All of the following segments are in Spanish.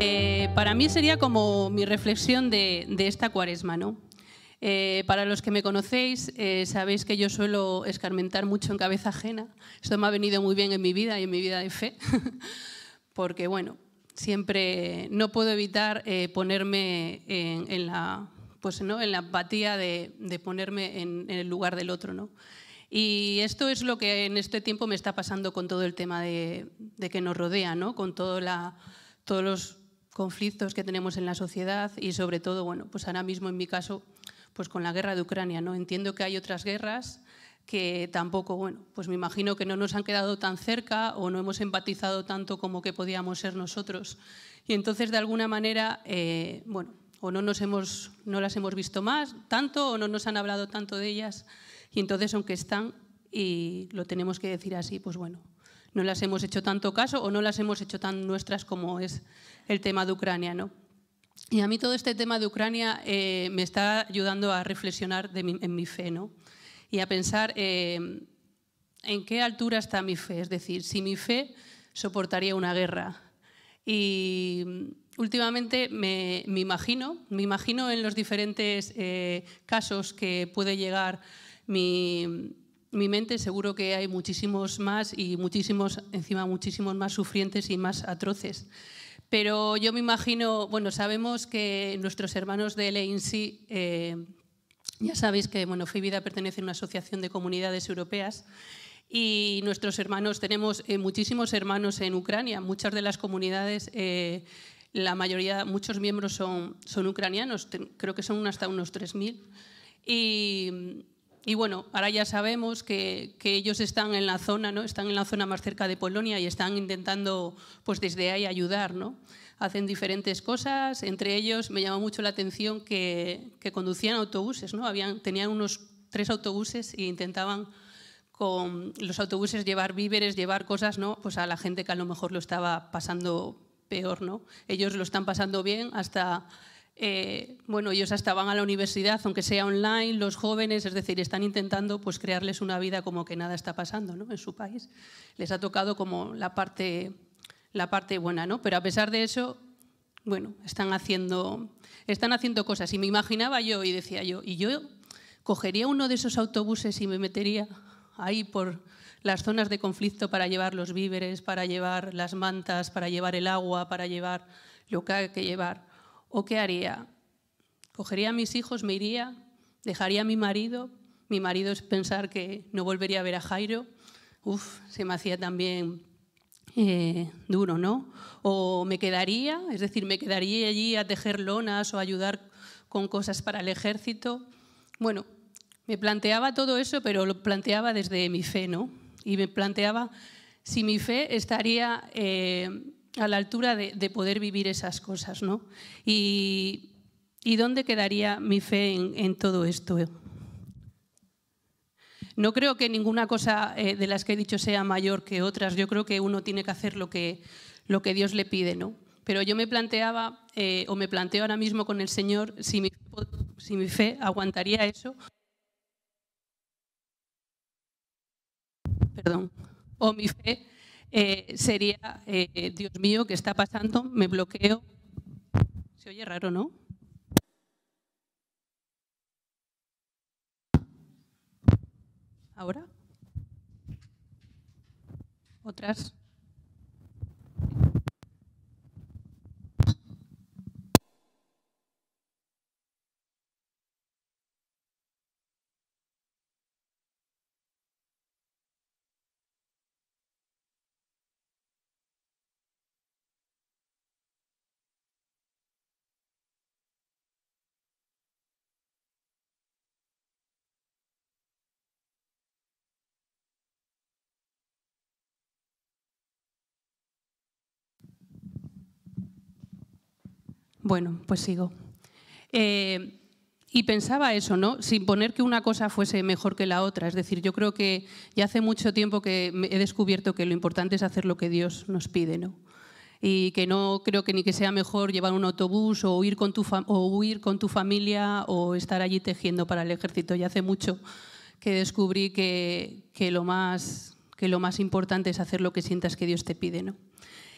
Eh, para mí sería como mi reflexión de, esta cuaresma, ¿no? Eh, para los que me conocéis, eh, sabéis que yo suelo escarmentar mucho en cabeza ajena. Esto me ha venido muy bien en mi vida y en mi vida de fe, porque bueno, siempre no puedo evitar ponerme en, la, pues, ¿no? en la apatía de, ponerme en, el lugar del otro. ¿no? Y esto es lo que en este tiempo me está pasando con todo el tema de, que nos rodea, ¿no? con la, todos los conflictos que tenemos en la sociedad y sobre todo, bueno, pues ahora mismo en mi caso, pues con la guerra de Ucrania, ¿no? Entiendo que hay otras guerras que tampoco, bueno, pues me imagino que no nos han quedado tan cerca o no hemos empatizado tanto como que podíamos ser nosotros. Y entonces, de alguna manera, eh, bueno, o no, nos hemos, no las hemos visto más tanto o no nos han hablado tanto de ellas. Y entonces, aunque están y lo tenemos que decir así, pues bueno, no las hemos hecho tanto caso o no las hemos hecho tan nuestras como es el tema de Ucrania. ¿no? Y a mí todo este tema de Ucrania eh, me está ayudando a reflexionar en mi fe ¿no? y a pensar eh, en qué altura está mi fe, es decir, si mi fe soportaría una guerra. Y últimamente me, imagino, me imagino en los diferentes eh, casos que puede llegar mi, mi mente seguro que hay muchísimos más y muchísimos, encima muchísimos más sufrientes y más atroces. Pero yo me imagino, bueno, sabemos que nuestros hermanos de LEINSI, eh, ya sabéis que bueno, FIVIDA pertenece a una asociación de comunidades europeas y nuestros hermanos, tenemos eh, muchísimos hermanos en Ucrania, muchas de las comunidades... Eh, la mayoría, muchos miembros son, son ucranianos, creo que son hasta unos 3.000. Y, y bueno, ahora ya sabemos que, que, ellos están en la zona, ¿no? Están en la zona más cerca de Polonia y están intentando, pues desde ahí, ayudar, ¿no? Hacen diferentes cosas, entre ellos me llamó mucho la atención que, que conducían autobuses, ¿no? Habían, tenían unos tres autobuses e intentaban con los autobuses llevar víveres, llevar cosas, ¿no? Pues a la gente que a lo mejor lo estaba pasando peor, ¿no? Ellos lo están pasando bien hasta eh, bueno, ellos hasta van a la universidad, aunque sea online, los jóvenes, es decir, están intentando pues, crearles una vida como que nada está pasando ¿no? en su país. Les ha tocado como la parte, la parte buena, ¿no? Pero a pesar de eso, bueno, están haciendo, están haciendo cosas. Y me imaginaba yo y decía yo, y yo cogería uno de esos autobuses y me metería ahí por las zonas de conflicto para llevar los víveres, para llevar las mantas, para llevar el agua, para llevar lo que hay que llevar ¿O qué haría? ¿Cogería a mis hijos, me iría? ¿Dejaría a mi marido? Mi marido es pensar que no volvería a ver a Jairo. Uf, se me hacía también eh, duro, ¿no? O me quedaría, es decir, me quedaría allí a tejer lonas o ayudar con cosas para el ejército. Bueno, me planteaba todo eso, pero lo planteaba desde mi fe, ¿no? Y me planteaba si mi fe estaría eh, a la altura de, poder vivir esas cosas. ¿no? Y, dónde quedaría mi fe en, todo esto? No creo que ninguna cosa eh, de las que he dicho sea mayor que otras. Yo creo que uno tiene que hacer lo que, lo que Dios le pide, ¿no? Pero yo me planteaba, eh, o me planteo ahora mismo con el Señor, si mi, si mi fe aguantaría eso. Perdón. O mi fe eh, sería, eh, Dios mío, ¿qué está pasando? Me bloqueo. Se oye raro, ¿no? ¿Ahora? ¿Otras? Bueno, pues sigo. Eh, y pensaba eso, ¿no? Sin poner que una cosa fuese mejor que la otra. Es decir, yo creo que ya hace mucho tiempo que he descubierto que lo importante es hacer lo que Dios nos pide, ¿no? Y que no creo que ni que sea mejor llevar un autobús o, ir con tu o huir con tu familia o estar allí tejiendo para el ejército. Ya hace mucho que descubrí que, que lo, más, que lo más importante es hacer lo que sientas que Dios te pide, ¿no?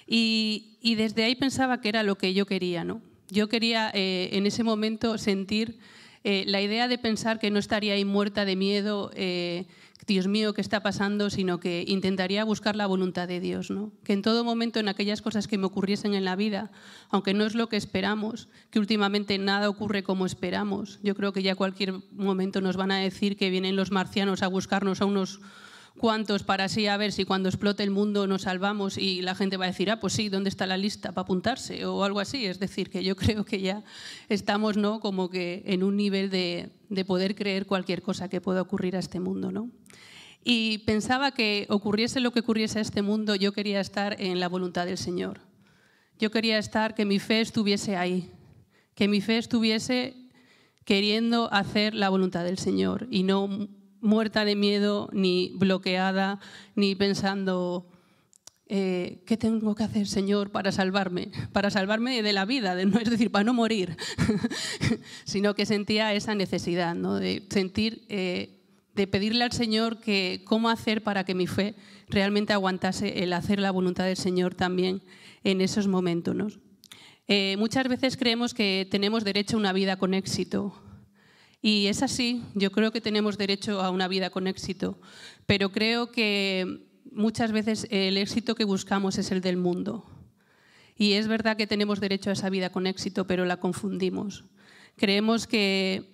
Y, y desde ahí pensaba que era lo que yo quería, ¿no? Yo quería eh, en ese momento sentir eh, la idea de pensar que no estaría ahí muerta de miedo, eh, Dios mío, ¿qué está pasando?, sino que intentaría buscar la voluntad de Dios. ¿no? Que en todo momento, en aquellas cosas que me ocurriesen en la vida, aunque no es lo que esperamos, que últimamente nada ocurre como esperamos, yo creo que ya cualquier momento nos van a decir que vienen los marcianos a buscarnos a unos cuántos para así a ver si cuando explote el mundo nos salvamos y la gente va a decir, ah, pues sí, ¿dónde está la lista para apuntarse? O algo así. Es decir, que yo creo que ya estamos ¿no? como que en un nivel de, de poder creer cualquier cosa que pueda ocurrir a este mundo. ¿no? Y pensaba que ocurriese lo que ocurriese a este mundo, yo quería estar en la voluntad del Señor. Yo quería estar, que mi fe estuviese ahí, que mi fe estuviese queriendo hacer la voluntad del Señor y no muerta de miedo, ni bloqueada, ni pensando, eh, ¿qué tengo que hacer, Señor, para salvarme? Para salvarme de la vida, de no, es decir, para no morir, sino que sentía esa necesidad, de sentir, eh, de pedirle al Señor que cómo hacer para que mi fe realmente aguantase el hacer la voluntad del Señor también en esos momentos. Eh, muchas veces creemos que tenemos derecho a una vida con éxito, y es así, yo creo que tenemos derecho a una vida con éxito, pero creo que muchas veces el éxito que buscamos es el del mundo. Y es verdad que tenemos derecho a esa vida con éxito, pero la confundimos. Creemos que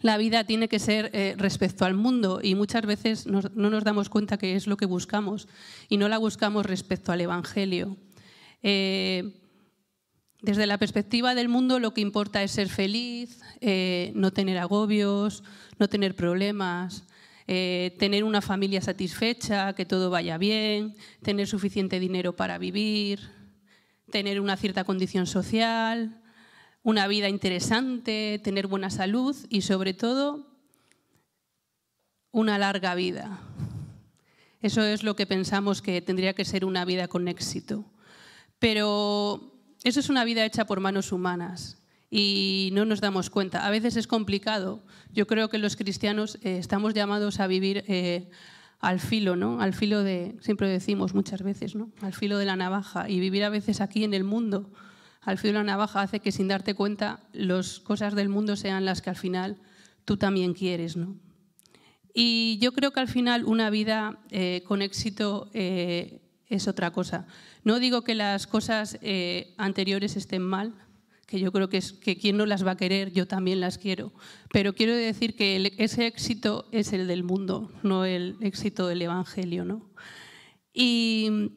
la vida tiene que ser eh, respecto al mundo y muchas veces no nos damos cuenta que es lo que buscamos y no la buscamos respecto al Evangelio. Eh, desde la perspectiva del mundo lo que importa es ser feliz, eh, no tener agobios, no tener problemas, eh, tener una familia satisfecha, que todo vaya bien, tener suficiente dinero para vivir, tener una cierta condición social, una vida interesante, tener buena salud y sobre todo una larga vida. Eso es lo que pensamos que tendría que ser una vida con éxito. Pero eso es una vida hecha por manos humanas y no nos damos cuenta. A veces es complicado. Yo creo que los cristianos eh, estamos llamados a vivir eh, al filo, ¿no? Al filo de, siempre decimos muchas veces, ¿no? Al filo de la navaja y vivir a veces aquí en el mundo. Al filo de la navaja hace que sin darte cuenta las cosas del mundo sean las que al final tú también quieres, ¿no? Y yo creo que al final una vida eh, con éxito es otra cosa. No digo que las cosas eh, anteriores estén mal, que yo creo que, es, que quien no las va a querer, yo también las quiero, pero quiero decir que ese éxito es el del mundo, no el éxito del Evangelio. ¿no? Y,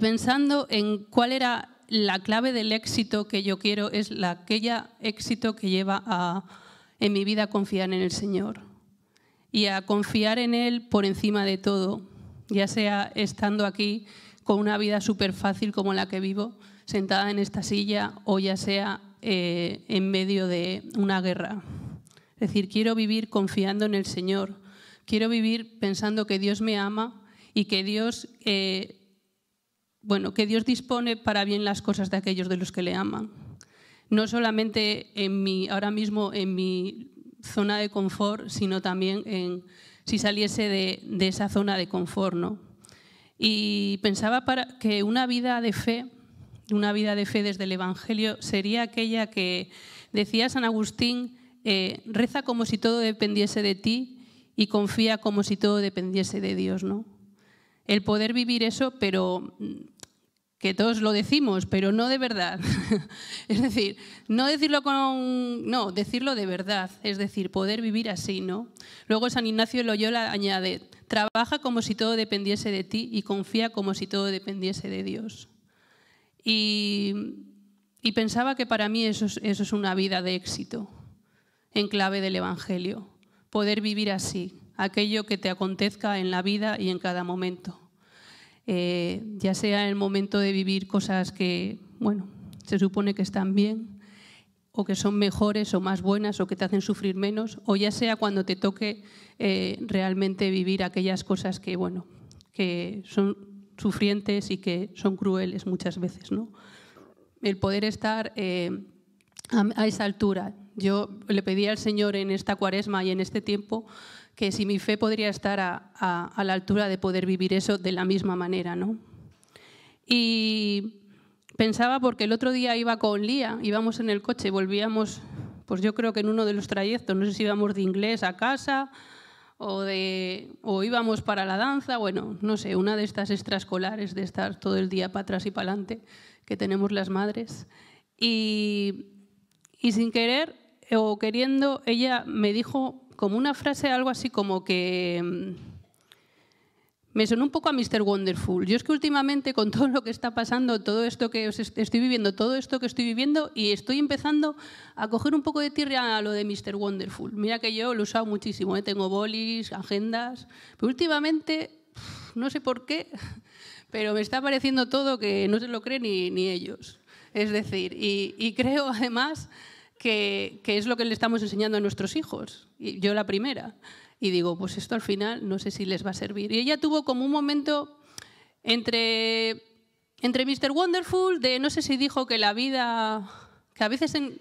pensando en cuál era la clave del éxito que yo quiero, es la, aquella éxito que lleva a, en mi vida a confiar en el Señor y a confiar en Él por encima de todo, ya sea estando aquí con una vida súper fácil como la que vivo, sentada en esta silla o ya sea eh, en medio de una guerra. Es decir, quiero vivir confiando en el Señor, quiero vivir pensando que Dios me ama y que Dios, eh, bueno, que Dios dispone para bien las cosas de aquellos de los que le aman. No solamente en mi, ahora mismo en mi zona de confort, sino también en si saliese de, esa zona de confort. Y pensaba para que una vida de fe, una vida de fe desde el Evangelio, sería aquella que decía San Agustín, eh, reza como si todo dependiese de ti y confía como si todo dependiese de Dios. ¿no? El poder vivir eso, pero mm, que todos lo decimos, pero no de verdad. es decir, no decirlo con... No, decirlo de verdad, es decir, poder vivir así, ¿no? Luego San Ignacio Loyola añade, trabaja como si todo dependiese de ti y confía como si todo dependiese de Dios. Y, pensaba que para mí eso eso es una vida de éxito, en clave del Evangelio, poder vivir así, aquello que te acontezca en la vida y en cada momento. Eh, ya sea en el momento de vivir cosas que, bueno, se supone que están bien, o que son mejores o más buenas o que te hacen sufrir menos, o ya sea cuando te toque eh, realmente vivir aquellas cosas que, bueno, que son sufrientes y que son crueles muchas veces. ¿no? El poder estar eh, a, a esa altura. Yo le pedí al Señor en esta cuaresma y en este tiempo que si mi fe podría estar a, la altura de poder vivir eso de la misma manera. ¿no? Y pensaba, porque el otro día iba con Lía, íbamos en el coche, volvíamos, pues yo creo que en uno de los trayectos, no sé si íbamos de inglés a casa o, de, íbamos para la danza, bueno, no sé, una de estas extraescolares de estar todo el día para atrás y para adelante que tenemos las madres. Y, y sin querer o queriendo, ella me dijo como una frase, algo así como que... Mm, me sonó un poco a Mr. Wonderful. Yo es que últimamente con todo lo que está pasando, todo esto que estoy viviendo, todo esto que estoy viviendo, y estoy empezando a coger un poco de tierra a lo de Mr. Wonderful. Mira que yo lo he usado muchísimo, ¿eh? tengo bolis, agendas, pero últimamente, no sé por qué, pero me está pareciendo todo que no se lo creen ni, ni ellos. Es decir, y, y creo además que, es lo que le estamos enseñando a nuestros hijos, y yo la primera. Y digo, pues esto al final no sé si les va a servir. Y ella tuvo como un momento entre, entre Mr. Wonderful, de no sé si dijo que la vida, que a veces en...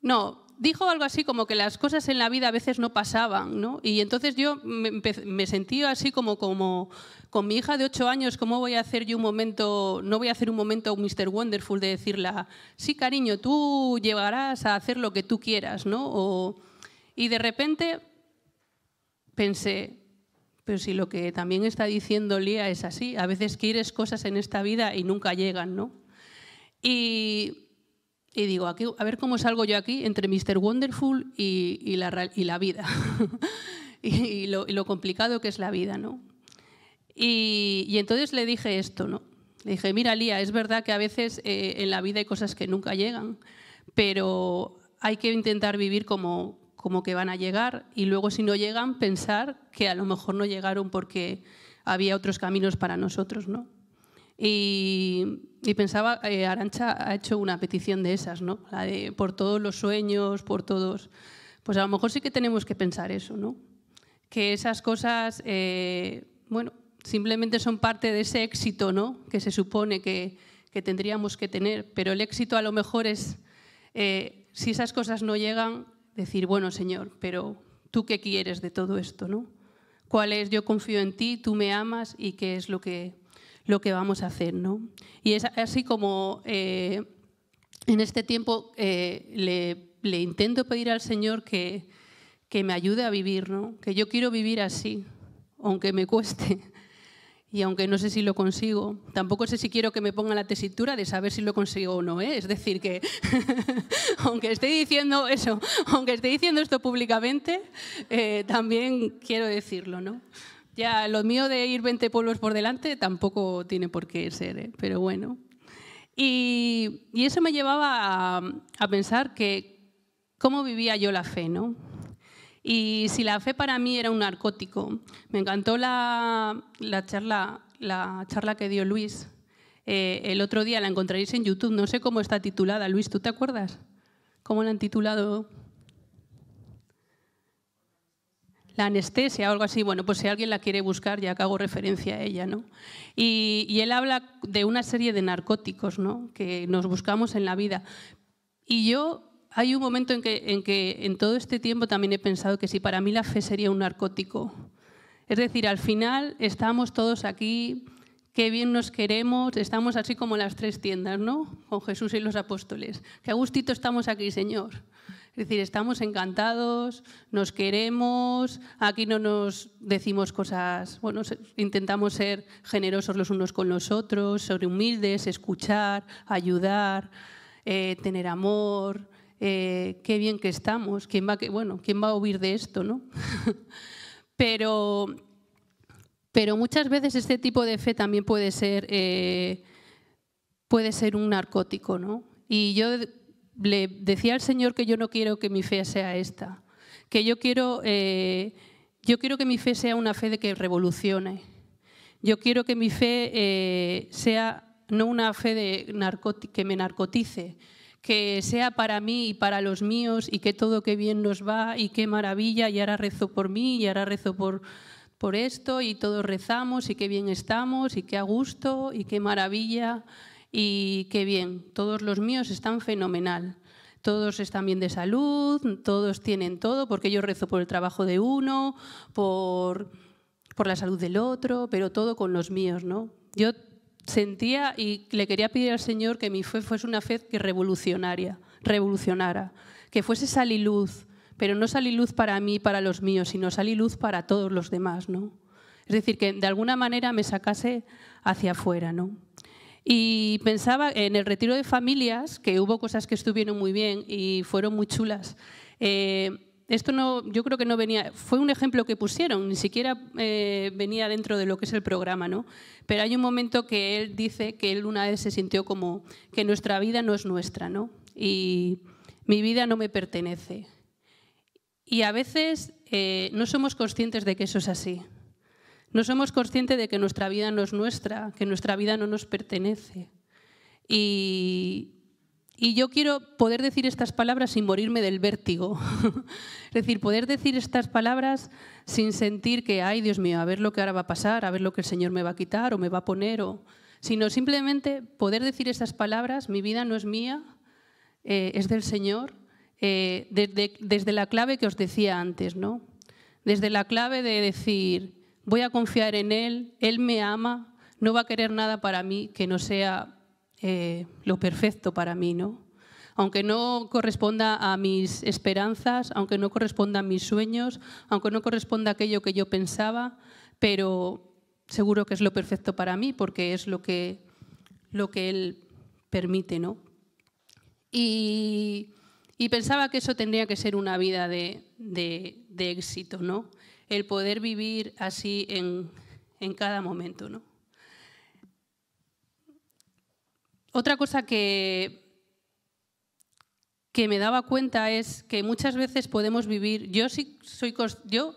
No, dijo algo así como que las cosas en la vida a veces no pasaban, ¿no? Y entonces yo me, sentí así como, como con mi hija de 8 años, ¿cómo voy a hacer yo un momento, no voy a hacer un momento Mr. Wonderful de decirle sí cariño, tú llegarás a hacer lo que tú quieras, ¿no? y de repente pensé, pero si lo que también está diciendo Lía es así, a veces quieres cosas en esta vida y nunca llegan, ¿no? Y y digo, aquí, a ver cómo salgo yo aquí entre Mr. Wonderful y, la, y la, vida. y, lo, complicado que es la vida, ¿no? Y, entonces le dije esto, ¿no? Le dije, mira, Lía, es verdad que a veces eh, en la vida hay cosas que nunca llegan, pero hay que intentar vivir como, como que van a llegar y luego si no llegan, pensar que a lo mejor no llegaron porque había otros caminos para nosotros, ¿no? Y, pensaba, eh, Arancha ha hecho una petición de esas, ¿no? La de por todos los sueños, por todos. Pues a lo mejor sí que tenemos que pensar eso, ¿no? Que esas cosas, eh, bueno, simplemente son parte de ese éxito, ¿no? Que se supone que, tendríamos que tener. Pero el éxito a lo mejor es, eh, si esas cosas no llegan, decir, bueno, Señor, pero tú qué quieres de todo esto, ¿no? ¿Cuál es, yo confío en ti, tú me amas y qué es lo que lo que vamos a hacer. ¿no? Y es así como eh, en este tiempo eh, le, intento pedir al Señor que, que me ayude a vivir, ¿no? que yo quiero vivir así, aunque me cueste. Y aunque no sé si lo consigo, tampoco sé si quiero que me ponga la tesitura de saber si lo consigo o no. ¿eh? Es decir, que aunque esté diciendo eso, aunque esté diciendo esto públicamente, eh, también quiero decirlo, ¿no? Ya, lo mío de ir 20 pueblos por delante tampoco tiene por qué ser, ¿eh? pero bueno. Y, eso me llevaba a, pensar que cómo vivía yo la fe, ¿no? Y si la fe para mí era un narcótico. Me encantó la, charla, que dio Luis. Eh, el otro día la encontraréis en YouTube, no sé cómo está titulada. Luis, ¿tú te acuerdas? ¿Cómo la han titulado? la anestesia o algo así, bueno, pues si alguien la quiere buscar, ya que hago referencia a ella, ¿no? Y, él habla de una serie de narcóticos, ¿no? Que nos buscamos en la vida. Y yo, hay un momento en que, en que en todo este tiempo también he pensado que si para mí la fe sería un narcótico. Es decir, al final estamos todos aquí, qué bien nos queremos, estamos así como las tres tiendas, ¿no? Con Jesús y los apóstoles. Qué gustito estamos aquí, Señor. Es decir, estamos encantados, nos queremos, aquí no nos decimos cosas, bueno, intentamos ser generosos los unos con los otros, ser humildes, escuchar, ayudar, eh, tener amor, eh, qué bien que estamos, ¿Quién va, bueno, ¿quién va a huir de esto? ¿no? pero, pero muchas veces este tipo de fe también puede ser, eh, puede ser un narcótico, ¿no? Y yo le decía al Señor que yo no quiero que mi fe sea esta, que yo quiero, eh, yo quiero que mi fe sea una fe de que revolucione. Yo quiero que mi fe eh, sea no una fe de que me narcotice, que sea para mí y para los míos y que todo que bien nos va y qué maravilla y ahora rezo por mí y ahora rezo por, por esto y todos rezamos y qué bien estamos y qué a gusto y qué maravilla y qué bien, todos los míos están fenomenal. Todos están bien de salud, todos tienen todo, porque yo rezo por el trabajo de uno, por, por la salud del otro, pero todo con los míos, ¿no? Yo sentía y le quería pedir al Señor que mi fe fuese una fe que revolucionaria, revolucionara, que fuese sal y luz, pero no sal y luz para mí, para los míos, sino sal y luz para todos los demás, ¿no? Es decir, que de alguna manera me sacase hacia afuera, ¿no? Y pensaba en el retiro de familias, que hubo cosas que estuvieron muy bien y fueron muy chulas. Eh, esto no, yo creo que no venía, fue un ejemplo que pusieron, ni siquiera eh, venía dentro de lo que es el programa, ¿no? Pero hay un momento que él dice que él una vez se sintió como que nuestra vida no es nuestra, ¿no? Y mi vida no me pertenece. Y a veces eh, no somos conscientes de que eso es así. No somos conscientes de que nuestra vida no es nuestra, que nuestra vida no nos pertenece. Y, yo quiero poder decir estas palabras sin morirme del vértigo. es decir, poder decir estas palabras sin sentir que, ay, Dios mío, a ver lo que ahora va a pasar, a ver lo que el Señor me va a quitar o me va a poner, sino simplemente poder decir estas palabras, mi vida no es mía, eh, es del Señor, eh, desde, desde la clave que os decía antes, ¿no? Desde la clave de decir, voy a confiar en Él, Él me ama, no va a querer nada para mí que no sea eh, lo perfecto para mí, ¿no? Aunque no corresponda a mis esperanzas, aunque no corresponda a mis sueños, aunque no corresponda a aquello que yo pensaba, pero seguro que es lo perfecto para mí porque es lo que, lo que Él permite, ¿no? Y, pensaba que eso tendría que ser una vida de, de éxito, ¿no? el poder vivir así en, cada momento. Otra cosa que, que me daba cuenta es que muchas veces podemos vivir, yo sí soy, yo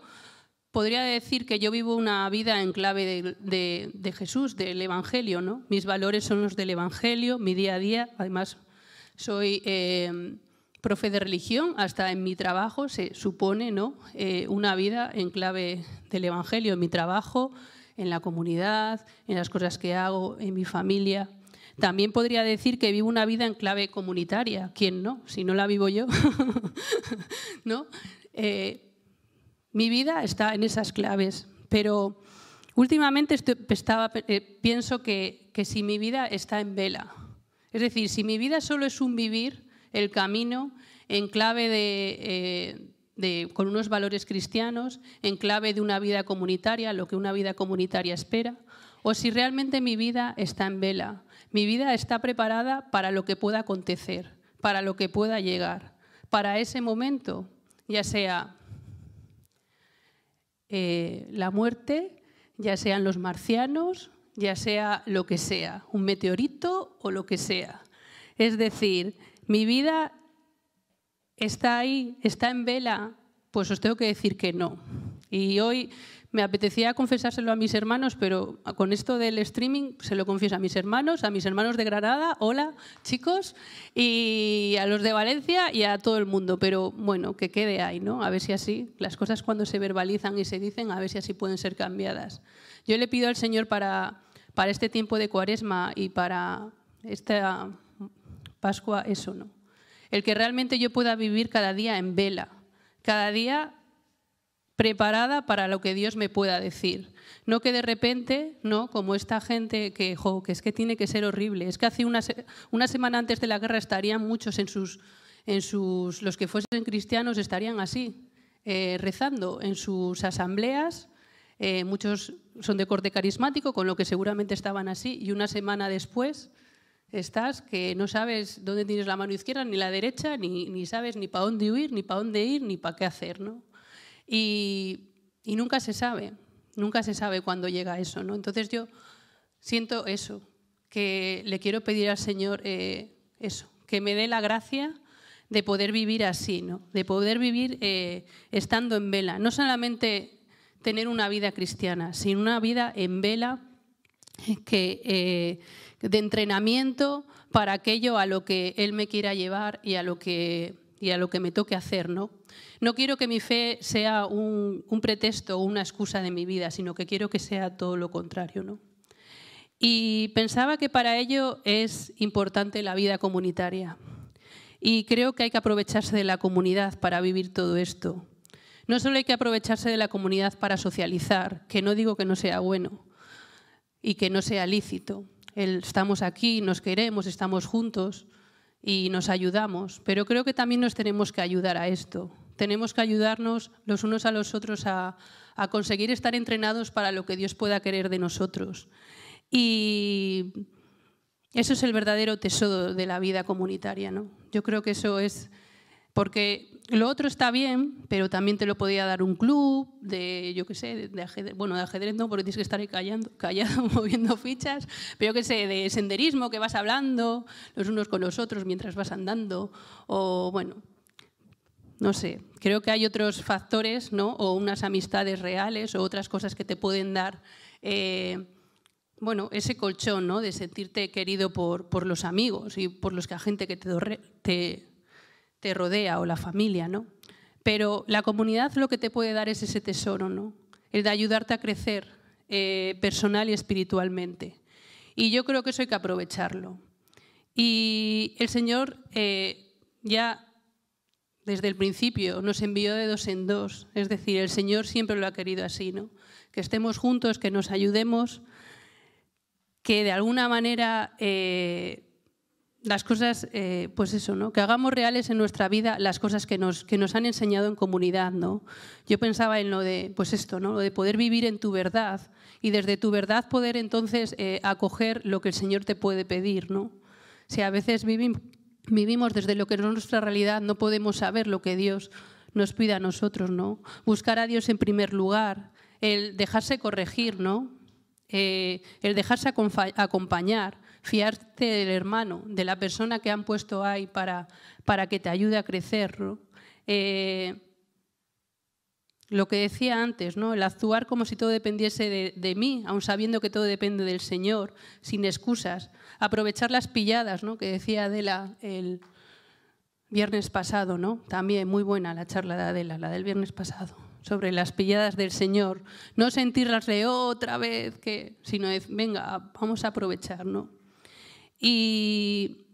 podría decir que yo vivo una vida en clave de, Jesús, del Evangelio, ¿no? Mis valores son los del Evangelio, mi día a día, además soy... Eh, profe de religión, hasta en mi trabajo se supone ¿no? Eh, una vida en clave del Evangelio, en mi trabajo, en la comunidad, en las cosas que hago, en mi familia. También podría decir que vivo una vida en clave comunitaria. ¿Quién no? Si no la vivo yo. ¿No? Eh, mi vida está en esas claves, pero últimamente estaba, eh, pienso que, que si mi vida está en vela, es decir, si mi vida solo es un vivir, el camino en clave eh, de, con unos valores cristianos, en clave de una vida comunitaria, lo que una vida comunitaria espera, o si realmente mi vida está en vela, mi vida está preparada para lo que pueda acontecer, para lo que pueda llegar, para ese momento, ya sea eh, la muerte, ya sean los marcianos, ya sea lo que sea, un meteorito o lo que sea. Es decir, mi vida está ahí, está en vela, pues os tengo que decir que no. Y hoy me apetecía confesárselo a mis hermanos, pero con esto del streaming se lo confieso a mis hermanos, a mis hermanos de Granada, hola chicos, y a los de Valencia y a todo el mundo. Pero bueno, que quede ahí, ¿no? A ver si así, las cosas cuando se verbalizan y se dicen, a ver si así pueden ser cambiadas. Yo le pido al Señor para, para este tiempo de cuaresma y para esta Pascua eso no. El que realmente yo pueda vivir cada día en vela, cada día preparada para lo que Dios me pueda decir. No que de repente, no, como esta gente que, jo, que es que tiene que ser horrible. Es que hace una, una semana antes de la guerra estarían muchos en sus, en sus, los que fuesen cristianos estarían así, eh, rezando en sus asambleas. Eh, muchos son de corte carismático, con lo que seguramente estaban así. Y una semana después, estás que no sabes dónde tienes la mano izquierda ni la derecha, ni, sabes ni para dónde huir, ni para dónde ir, ni para qué hacer. ¿no? Y, y, nunca se sabe, nunca se sabe cuándo llega eso. ¿no? Entonces yo siento eso, que le quiero pedir al Señor eh, eso, que me dé la gracia de poder vivir así, ¿no? de poder vivir eh, estando en vela. No solamente tener una vida cristiana, sino una vida en vela que... Eh, de entrenamiento para aquello a lo que Él me quiera llevar y a lo que, y a lo que me toque hacer. ¿no? quiero que mi fe sea un, pretexto o una excusa de mi vida, sino que quiero que sea todo lo contrario. ¿no? Y pensaba que para ello es importante la vida comunitaria. Y creo que hay que aprovecharse de la comunidad para vivir todo esto. No solo hay que aprovecharse de la comunidad para socializar, que no digo que no sea bueno y que no sea lícito, estamos aquí, nos queremos, estamos juntos y nos ayudamos. Pero creo que también nos tenemos que ayudar a esto. Tenemos que ayudarnos los unos a los otros a, conseguir estar entrenados para lo que Dios pueda querer de nosotros. Y eso es el verdadero tesoro de la vida comunitaria. ¿no? Yo creo que eso es porque lo otro está bien, pero también te lo podía dar un club de, yo qué sé, de, ajedrez, bueno, de ajedrez no, porque tienes que estar ahí callando, callado, moviendo fichas, pero yo qué sé, de senderismo, que vas hablando los unos con los otros mientras vas andando, o bueno, no sé, creo que hay otros factores, ¿no? O unas amistades reales o otras cosas que te pueden dar, eh, bueno, ese colchón, ¿no? De sentirte querido por, por, los amigos y por los que, gente que te, te te rodea o la familia, ¿no? Pero la comunidad lo que te puede dar es ese tesoro, ¿no? El de ayudarte a crecer eh, personal y espiritualmente. Y yo creo que eso hay que aprovecharlo. Y el Señor eh, ya desde el principio nos envió de dos en dos, es decir, el Señor siempre lo ha querido así, ¿no? Que estemos juntos, que nos ayudemos, que de alguna manera eh, las cosas, eh, pues eso, ¿no? que hagamos reales en nuestra vida las cosas que nos, que nos han enseñado en comunidad. ¿no? Yo pensaba en lo de, pues esto, ¿no? lo de poder vivir en tu verdad y desde tu verdad poder entonces eh, acoger lo que el Señor te puede pedir. ¿no? Si a veces vivimos, desde lo que es nuestra realidad, no podemos saber lo que Dios nos pide a nosotros. ¿no? Buscar a Dios en primer lugar, el dejarse corregir, ¿no? Eh, el dejarse acompañar fiarte del hermano, de la persona que han puesto ahí para, para que te ayude a crecer. Eh, lo que decía antes, ¿no? el actuar como si todo dependiese de, mí, aun sabiendo que todo depende del Señor, sin excusas. Aprovechar las pilladas, ¿no? que decía Adela el viernes pasado, ¿no? también muy buena la charla de Adela, la del viernes pasado sobre las pilladas del Señor, no sentirlas de otra vez, que, sino de, venga, vamos a aprovechar, ¿no? Y,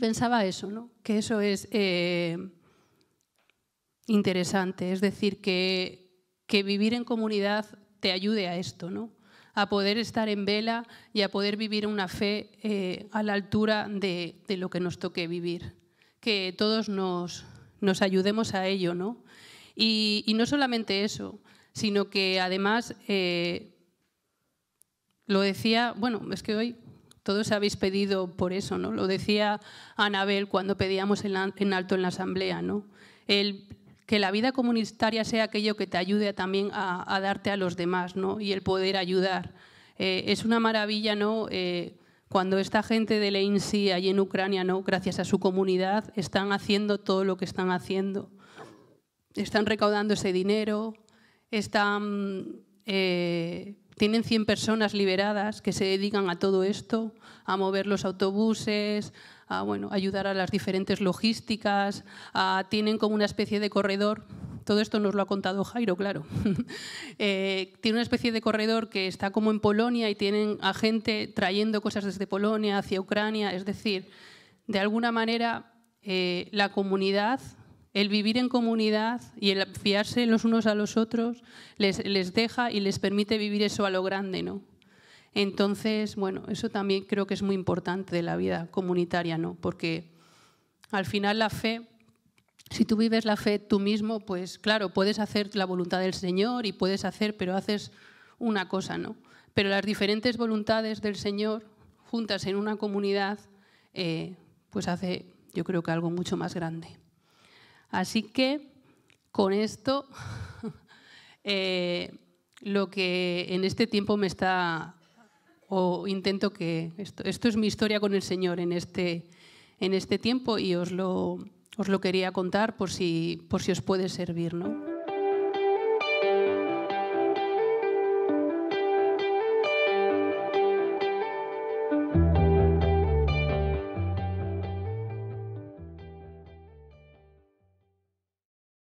pensaba eso, ¿no? que eso es eh, interesante, es decir, que, vivir en comunidad te ayude a esto, ¿no? a poder estar en vela y a poder vivir una fe eh, a la altura de, lo que nos toque vivir. Que todos nos, ayudemos a ello, ¿no? Y, no solamente eso, sino que además, eh, lo decía, bueno, es que hoy todos habéis pedido por eso, ¿no? Lo decía Anabel cuando pedíamos en alto en la asamblea, ¿no? El, que la vida comunitaria sea aquello que te ayude también a, darte a los demás, ¿no? Y el poder ayudar. Eh, es una maravilla, ¿no? Eh, cuando esta gente de INSI allí en Ucrania, ¿no? gracias a su comunidad, están haciendo todo lo que están haciendo. Están recaudando ese dinero, están eh, tienen 100 personas liberadas que se dedican a todo esto, a mover los autobuses, a bueno, ayudar a las diferentes logísticas, tienen como una especie de corredor. Todo esto nos lo ha contado Jairo, claro. Eh, tiene una especie de corredor que está como en Polonia y tienen a gente trayendo cosas desde Polonia hacia Ucrania. Es decir, de alguna manera eh, la comunidad el vivir en comunidad y el fiarse los unos a los otros les, deja y les permite vivir eso a lo grande, ¿no? Entonces, bueno, eso también creo que es muy importante de la vida comunitaria, ¿no? Porque al final la fe, si tú vives la fe tú mismo, pues claro, puedes hacer la voluntad del Señor y puedes hacer, pero haces una cosa, ¿no? Pero las diferentes voluntades del Señor juntas en una comunidad, eh, pues hace, yo creo que algo mucho más grande. Así que con esto, eh, lo que en este tiempo me está, o intento que, esto, es mi historia con el Señor en este, en este tiempo y os lo, os lo quería contar por si, por si os puede servir. ¿no?